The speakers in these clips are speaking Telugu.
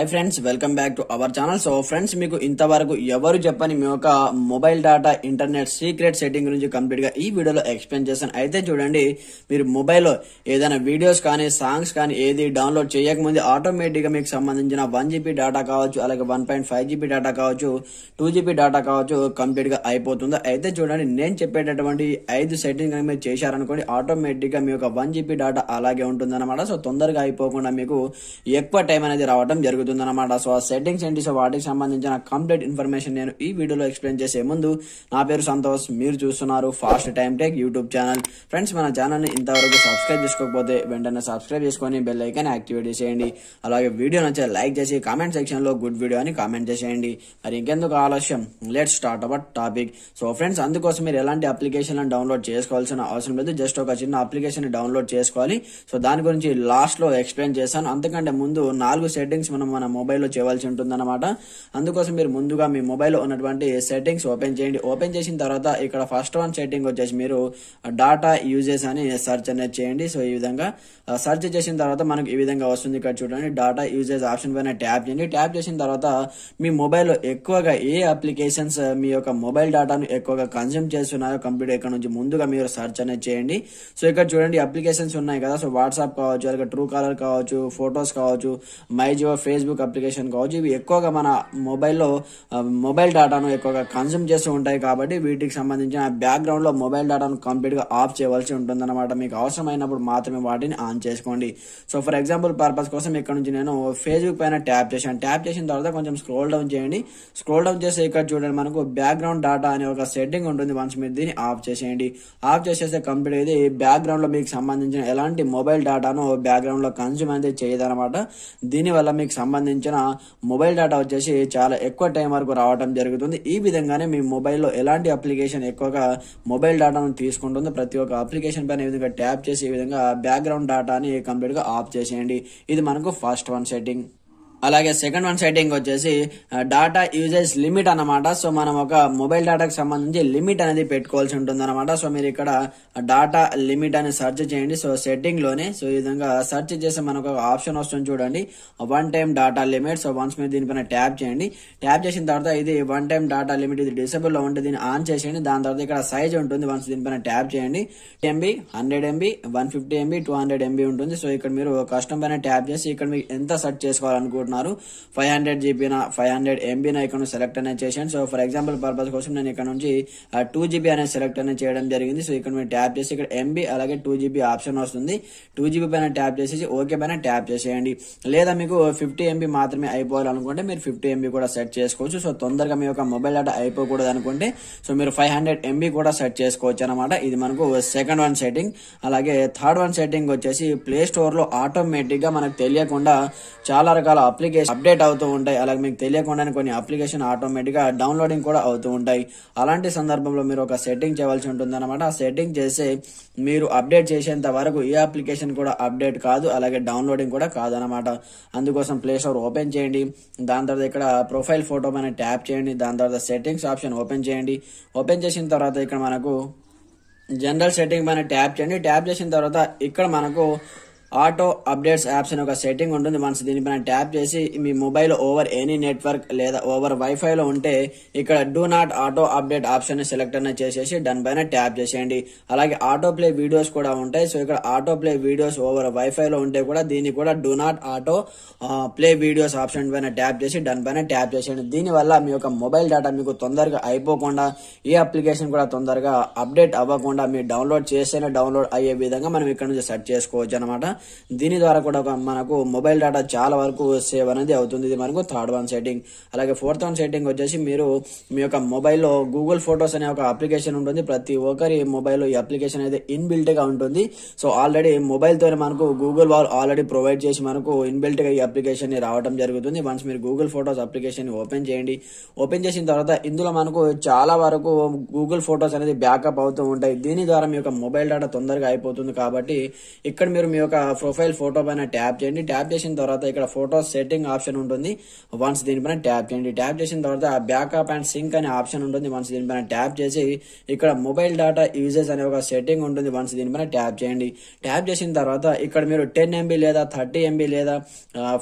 hi friends welcome back to our channel so friends మీకు ఇంతవరకు ఎవరు చెప్పని మీ యొక్క mobile data internet secret setting గురించి కంప్లీట్ గా ఈ వీడియోలో ఎక్స్ప్లెయిన్ చేశాను అయితే చూడండి మీరు మొబైల్లో ఏదైనా వీడియోస్ కానీ సాంగ్స్ కానీ ఏది డౌన్లోడ్ చేయకముందు ఆటోమేటిక్ గా మీకు సంబంధించిన వన్ జీబీ డేటా కావచ్చు అలాగే one point five GB data కావచ్చు టూ జీబీ డేటా కావచ్చు కంప్లీట్ గా అయిపోతుంది అయితే చూడండి నేను చెప్పేటటువంటి ఐదు సెట్టింగ్ కానీ మీరు చేశారనుకోండి ఆటోమేటిక్ గా మీ యొక్క వన్ జీబీ డేటా అలాగే ఉంటుందన్నమాట సో తొందరగా అయిపోకుండా మీకు ఎక్కువ టైం అనేది రావడం జరుగుతుంది అనమాట సో ఆ సెట్టింగ్స్ ఏంటి సో వాటికి సంబంధించిన కంప్లీట్ ఇన్ఫర్మేషన్ నేను ఈ వీడియోలో ఎక్స్ప్లెయిన్ చేసే ముందు నా పేరు సంతోష్ మీరు చూస్తున్నారు fast time tech YouTube channel friends మన ని ఇంతవరకు సబ్స్క్రైబ్ చేసుకోకపోతే వెంటనే సబ్స్క్రైబ్ చేసుకొని బెల్ ఐకాన్ యాక్టివేట్ చేసేయండి అలాగే వీడియో నచ్చే లైక్ చేసి కామెంట్ సెక్షన్లో గుడ్ వీడియో అని కామెంట్ చేసేయండి మరి ఇంకెందుకు ఆలస్యం let start our topic so friends అందుకోసం మీరు ఎలాంటి అప్లికేషన్లను డౌన్లోడ్ చేసుకోవాల్సిన అవసరం లేదు జస్ట్ ఒక చిన్న అప్లికేషన్ డౌన్లోడ్ చేసుకోవాలి సో దాని గురించి లాస్ట్లో ఎక్స్ప్లెయిన్ చేశాను అంతకంటే ముందు నాలుగు సెట్టింగ్స్ మనం మన మొబైల్లో చేయవలసి ఉంటుందన్నమాట అందుకోసం మీరు ముందుగా మీ మొబైల్లో ఉన్నటువంటి సెట్టింగ్స్ ఓపెన్ చేయండి ఓపెన్ చేసిన తర్వాత ఇక్కడ ఫస్ట్ వన్ సెట్టింగ్ వచ్చేసి మీరు డాటా యూజెస్ అని సెర్చ్ అనేది చేయండి సో ఈ విధంగా సెర్చ్ చేసిన తర్వాత మనకు ఈ విధంగా వస్తుంది ఇక్కడ చూడండి డాటా యూజెస్ ఆప్షన్ పైన ట్యాప్ చేయండి ట్యాప్ చేసిన తర్వాత మీ మొబైల్లో ఎక్కువగా ఏ అప్లికేషన్స్ మీ యొక్క మొబైల్ డాటాను ఎక్కువగా కన్జ్యూమ్ చేస్తున్నాయో కంప్యూటర్ ఇక్కడ నుంచి ముందుగా మీరు సెర్చ్ అనేది చేయండి సో ఇక్కడ చూడండి అప్లికేషన్స్ ఉన్నాయి కదా సో వాట్సాప్ కావచ్చు అలాగే ట్రూ కాలర్ కావచ్చు ఫొటోస్ కావచ్చు my Jio Facebook Facebook application కావచ్చు ఇవి ఎక్కువగా మన మొబైల్లో మొబైల్ డేటాను ఎక్కువగా కన్సూమ్ చేస్తూ ఉంటాయి కాబట్టి వీటికి సంబంధించిన బ్యాక్గ్రౌండ్లో మొబైల్ డేటాను కంప్లీట్గా ఆఫ్ చేయవలసి అనమాట మీకు అవసరమైనప్పుడు మాత్రమే వాటిని ఆన్ చేసుకోండి సో ఫర్ ఎగ్జాంపుల్ పర్పస్ కోసం ఇక్కడ నుంచి నేను ఫేస్బుక్ పైన ట్యాప్ చేశాను ట్యాప్ చేసిన తర్వాత కొంచెం స్క్రోల్ డౌన్ చేయండి స్క్రోల్ డౌన్ చేస్తే ఇక్కడ చూడండి మనకు బ్యాక్గ్రౌండ్ డేటా అనే ఒక సెట్టింగ్ ఉంటుంది వన్స్ మీరు దీన్ని ఆఫ్ చేసేయండి ఆఫ్ చేసేస్తే కంప్లీట్ ఇది లో మీకు సంబంధించిన ఎలాంటి మొబైల్ డేటాను లో కన్స్యూమ్ అయితే చేయదనమాట దీనివల్ల మీకు సంబంధించిన సంబంధించిన మొబైల్ డేటా వచ్చేసి చాలా ఎక్కువ టైం వరకు రావడం జరుగుతుంది ఈ విధంగానే మీ మొబైల్లో ఎలాంటి అప్లికేషన్ ఎక్కువగా మొబైల్ డేటాను తీసుకుంటుందో ప్రతి ఒక్క అప్లికేషన్ పైన ఈ విధంగా ట్యాప్ చేసి ఈ విధంగా బ్యాక్గ్రౌండ్ డేటాని కంప్లీట్గా ఆఫ్ చేసేయండి ఇది మనకు ఫస్ట్ వన్ సెట్టింగ్ అలాగే సెకండ్ వన్ సెట్టింగ్ వచ్చేసి డాటా యూజేజ్ లిమిట్ అనమాట సో మనం ఒక మొబైల్ డేటాకి సంబంధించి లిమిట్ అనేది పెట్టుకోవాల్సి ఉంటుంది అనమాట సో మీరు ఇక్కడ డాటా లిమిట్ అని సెర్చ్ చేయండి సో సెట్టింగ్ లోనే సో ఈ విధంగా సెర్చ్ చేసి మనకు ఒక ఆప్షన్ వస్తుంది చూడండి one time data limit so once మీరు దీనిపైన ట్యాప్ చేయండి ట్యాప్ చేసిన తర్వాత ఇది వన్ టైం డాటా లిమిట్ ఇది డిసేబుల్ లో ఉంటే దీన్ని ఆన్ చేసేయండి దాని తర్వాత ఇక్కడ సైజ్ ఉంటుంది వన్స్ దీనిపైన ట్యాప్ చేయండి MB hundred MB one fifty MB two hundred MB ఉంటుంది సో ఇక్కడ మీరు కస్టమ్ పైన ట్యాప్ చేసి ఇక్కడ మీరు ఎంత సెర్చ్ చేసుకోవాలనుకుంటున్నారు అనుకుంటున్నారు ఫైవ్ హండ్రెడ్ నా ఫైవ్ హండ్రెడ్ ఎంబీన ఇక్కడ సెలెక్ట్ అనేది చేశాను సో ఫర్ ఎగ్జాంపుల్ పర్పస్ కోసం నేను ఇక్కడ నుంచి టూ జీబీ అనేది సెలెక్ట్ అనేది చేయడం జరిగింది సో ఇక్కడ మీరు ట్యాప్ చేసి ఇక్కడ ఎంబీ అలాగే టూ జీబీ ఆప్షన్ వస్తుంది టూ జీబీ పైన ట్యాప్ చేసేసి ఓకే పైన ట్యాప్ చేసేయండి లేదా మీకు ఫిఫ్టీ ఎంబీ మాత్రమే అయిపోవాలనుకుంటే మీరు ఫిఫ్టీ ఎంబీ కూడా సెట్ చేసుకోవచ్చు సో తొందరగా మీ యొక్క మొబైల్ డేటా అయిపోకూడదు అనుకుంటే సో మీరు ఫైవ్ హండ్రెడ్ ఎంబీ కూడా సెట్ చేసుకోవచ్చు అనమాట ఇది మనకు సెకండ్ వన్ సెట్టింగ్ అలాగే థర్డ్ వన్ సెట్టింగ్ వచ్చేసి ప్లే స్టోర్లో గా మనకు తెలియకుండా చాలా రకాల అప్లికేషన్ అప్డేట్ అవుతూ ఉంటాయి అలాగే మీకు తెలియకుండానే కొన్ని అప్లికేషన్ ఆటోమేటిక్ గా డౌన్లోడింగ్ కూడా అవుతూ ఉంటాయి అలాంటి సందర్భంలో మీరు ఒక సెట్టింగ్ చేయవలసి ఉంటుంది అనమాట ఆ సెట్టింగ్ చేసి మీరు అప్డేట్ చేసేంత వరకు ఏ అప్లికేషన్ కూడా అప్డేట్ కాదు అలాగే డౌన్లోడింగ్ కూడా కాదనమాట అందుకోసం ప్లే స్టోర్ ఓపెన్ చేయండి దాని తర్వాత ఇక్కడ ప్రొఫైల్ ఫోటో పైన ట్యాప్ చేయండి దాని తర్వాత సెట్టింగ్స్ ఆప్షన్ ఓపెన్ చేయండి ఓపెన్ చేసిన తర్వాత ఇక్కడ మనకు జనరల్ సెట్టింగ్ పైన ట్యాప్ చేయండి ట్యాప్ చేసిన తర్వాత ఇక్కడ మనకు ఆటో అప్డేట్స్ యాప్స్ అని ఒక సెట్టింగ్ ఉంటుంది మనసు దీనిపైన ట్యాప్ చేసి మీ మొబైల్ ఓవర్ ఎనీ నెట్వర్క్ లేదా ఓవర్ వైఫైలో ఉంటే ఇక్కడ do not auto update option select అయినా చేసేసి డన్ పైన ట్యాప్ చేసేయండి అలాగే ఆటో ప్లే వీడియోస్ కూడా ఉంటాయి సో ఇక్కడ ఆటో ప్లే వీడియోస్ ఓవర్ వైఫైలో ఉంటే కూడా దీన్ని కూడా do not auto play videos option పైన ట్యాప్ చేసి డన్ పైన ట్యాప్ చేసేయండి దీనివల్ల మీ యొక్క మొబైల్ డేటా మీకు తొందరగా అయిపోకుండా ఏ అప్లికేషన్ కూడా తొందరగా అప్డేట్ అవ్వకుండా మీరు డౌన్లోడ్ చేస్తేనే డౌన్లోడ్ అయ్యే విధంగా మనం ఇక్కడ నుంచి సెట్ చేసుకోవచ్చు అనమాట దీని ద్వారా కూడా మనకు మొబైల్ డేటా చాలా వరకు సేవ్ అనేది అవుతుంది ఇది మనకు థర్డ్ వన్ సెట్టింగ్ అలాగే ఫోర్త్ వన్ సెట్టింగ్ వచ్చేసి మీరు మీ యొక్క మొబైల్లో గూగుల్ ఫొటోస్ అనే ఒక అప్లికేషన్ ఉంటుంది ప్రతి ఒక్కరి మొబైల్లో ఈ అప్లికేషన్ అయితే ఇన్బిల్ట్ గా ఉంటుంది సో ఆల్రెడీ మొబైల్తోనే మనకు గూగుల్ వాల్ ఆల్రెడీ ప్రొవైడ్ చేసి మనకు ఇన్బిల్ట్ గా ఈ అప్లికేషన్ రావడం జరుగుతుంది వన్స్ మీరు గూగుల్ ఫొటోస్ అప్లికేషన్ ఓపెన్ చేయండి ఓపెన్ చేసిన తర్వాత ఇందులో మనకు చాలా వరకు గూగుల్ ఫొటోస్ అనేది బ్యాకప్ అవుతూ ఉంటాయి దీని ద్వారా మీ యొక్క మొబైల్ డేటా తొందరగా అయిపోతుంది కాబట్టి ఇక్కడ మీరు మీ యొక్క ప్రొఫైల్ ఫోటో పైన ట్యాప్ చేయండి ట్యాప్ చేసిన తర్వాత ఇక్కడ ఫోటో సెట్టింగ్ ఆప్షన్ ఉంటుంది వన్స్ దీనిపైన ట్యాప్ చేయండి ట్యాప్ చేసిన తర్వాత ఆ బ్యాకప్ అండ్ సింక్ అనే ఆప్షన్ ఉంటుంది వన్స్ దీనిపైన ట్యాప్ చేసి ఇక్కడ మొబైల్ డేటా యూజెస్ అనే ఒక సెట్టింగ్ ఉంటుంది వన్స్ దీనిపైన ట్యాప్ చేయండి ట్యాప్ చేసిన తర్వాత ఇక్కడ మీరు టెన్ ఎంబీ లేదా థర్టీ ఎంబీ లేదా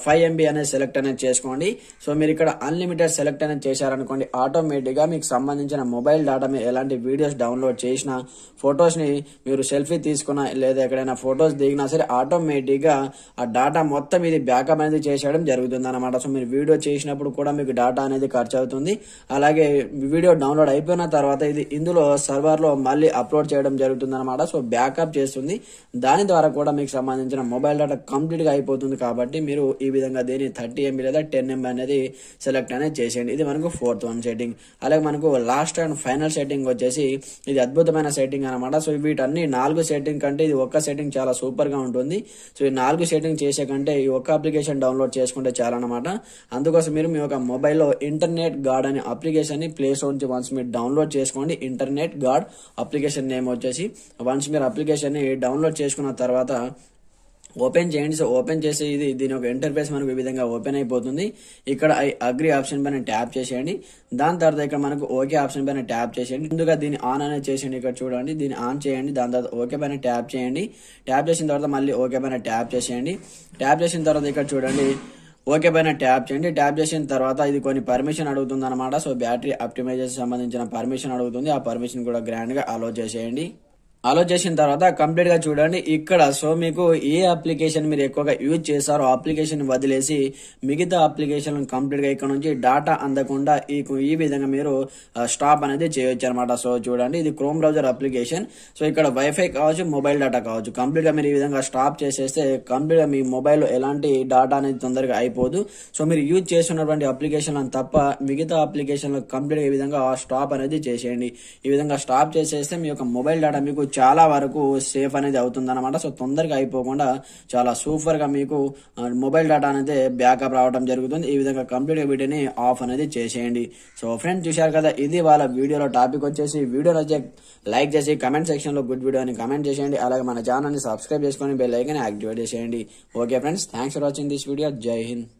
ఫైవ్ ఎంబీ అనేది సెలెక్ట్ అనేది చేసుకోండి సో మీరు ఇక్కడ అన్లిమిటెడ్ సెలెక్ట్ అనేది చేశారనుకోండి ఆటోమేటిక్గా మీకు సంబంధించిన మొబైల్ డేటా మీరు ఎలాంటి వీడియోస్ డౌన్లోడ్ చేసినా ఫొటోస్ని మీరు సెల్ఫీ తీసుకున్నా లేదా ఎక్కడైనా ఫొటోస్ దిగినా సరే ఆటో ఆటోమేటిక్గా ఆ డాటా మొత్తం ఇది బ్యాకప్ అనేది చేసేయడం జరుగుతుంది అనమాట సో మీరు వీడియో చేసినప్పుడు కూడా మీకు డాటా అనేది ఖర్చు అవుతుంది అలాగే వీడియో డౌన్లోడ్ అయిపోయిన తర్వాత ఇది ఇందులో సర్వర్లో మళ్ళీ అప్లోడ్ చేయడం జరుగుతుంది అనమాట సో బ్యాకప్ చేస్తుంది దాని ద్వారా కూడా మీకు సంబంధించిన మొబైల్ డేటా కంప్లీట్గా అయిపోతుంది కాబట్టి మీరు ఈ విధంగా దీన్ని థర్టీ ఎంబీ లేదా టెన్ ఎంబీ అనేది సెలెక్ట్ అనేది చేసేయండి ఇది మనకు ఫోర్త్ వన్ సెట్టింగ్ అలాగే మనకు లాస్ట్ అండ్ ఫైనల్ సెట్టింగ్ వచ్చేసి ఇది అద్భుతమైన సెట్టింగ్ అనమాట సో వీటన్ని నాలుగు సెట్టింగ్ కంటే ఇది ఒక్క సెట్టింగ్ చాలా సూపర్గా ఉంటుంది సో ఈ నాలుగు సెట్టింగ్ చేసే కంటే ఈ ఒక్క అప్లికేషన్ డౌన్లోడ్ చేసుకుంటే చాలన్నమాట అనమాట అందుకోసం మీరు మీ యొక్క మొబైల్లో ఇంటర్నెట్ గార్డ్ అనే అప్లికేషన్ని ప్లే స్టోర్ నుంచి వన్స్ మీరు డౌన్లోడ్ చేసుకోండి ఇంటర్నెట్ గార్డ్ అప్లికేషన్ నేమ్ వచ్చేసి వన్స్ మీరు అప్లికేషన్ని డౌన్లోడ్ చేసుకున్న తర్వాత ఓపెన్ చేయండి సో ఓపెన్ చేసి ఇది దీని ఒక ఇంటర్ఫేస్ మనకు ఈ విధంగా ఓపెన్ అయిపోతుంది ఇక్కడ ఐ అగ్రి ఆప్షన్ పైన ట్యాప్ చేసేయండి దాని తర్వాత ఇక్కడ మనకు ఓకే ఆప్షన్ పైన ట్యాప్ చేసేయండి ముందుగా దీన్ని ఆన్ అనేది చేసేయండి ఇక్కడ చూడండి దీన్ని ఆన్ చేయండి దాని తర్వాత ఓకే పైన ట్యాప్ చేయండి ట్యాప్ చేసిన తర్వాత మళ్ళీ ఓకే పైన ట్యాప్ చేసేయండి ట్యాప్ చేసిన తర్వాత ఇక్కడ చూడండి ఓకే పైన ట్యాప్ చేయండి ట్యాప్ చేసిన తర్వాత ఇది కొన్ని పర్మిషన్ అడుగుతుంది సో బ్యాటరీ అప్టిమైజేషన్ సంబంధించిన పర్మిషన్ అడుగుతుంది ఆ పర్మిషన్ కూడా గ్రాండ్గా అలో చేసేయండి ఆలోచించిన తర్వాత కంప్లీట్ గా చూడండి ఇక్కడ సో మీకు ఏ అప్లికేషన్ మీరు ఎక్కువగా యూజ్ చేశారో అప్లికేషన్ వదిలేసి మిగతా అప్లికేషన్ కంప్లీట్ గా ఇక్కడ నుంచి డాటా అందకుండా ఈ ఈ విధంగా మీరు స్టాప్ అనేది చేయొచ్చు అనమాట సో చూడండి ఇది క్రోమ్ బ్రౌజర్ అప్లికేషన్ సో ఇక్కడ వైఫై కావచ్చు మొబైల్ డాటా కావచ్చు కంప్లీట్ గా మీరు ఈ విధంగా స్టాప్ చేసేస్తే కంప్లీట్ గా మీ మొబైల్ ఎలాంటి డాటా అనేది తొందరగా అయిపోదు సో మీరు యూజ్ చేస్తున్నటువంటి అప్లికేషన్లను తప్ప మిగతా అప్లికేషన్లు కంప్లీట్ ఈ విధంగా స్టాప్ అనేది చేసేయండి ఈ విధంగా స్టాప్ చేసేస్తే మీ యొక్క మొబైల్ డాటా మీకు చాలా వరకు సేఫ్ అనేది అనమాట సో తొందరగా అయిపోకుండా చాలా సూపర్ గా మీకు మొబైల్ డేటా అనేది బ్యాకప్ రావడం జరుగుతుంది ఈ విధంగా కంప్లీట్గా వీటిని ఆఫ్ అనేది చేసేయండి సో ఫ్రెండ్స్ చూశారు కదా ఇది వాళ్ళ వీడియోలో టాపిక్ వచ్చేసి వీడియో నచ్చే లైక్ చేసి కమెంట్ సెక్షన్లో గుడ్ వీడియో అని కమెంట్ చేసేయండి అలాగే మన ని సబ్స్క్రైబ్ చేసుకొని బెల్ ఐకన్ యాక్టివేట్ చేసేయండి okay friends thanks for watching this video Jai Hind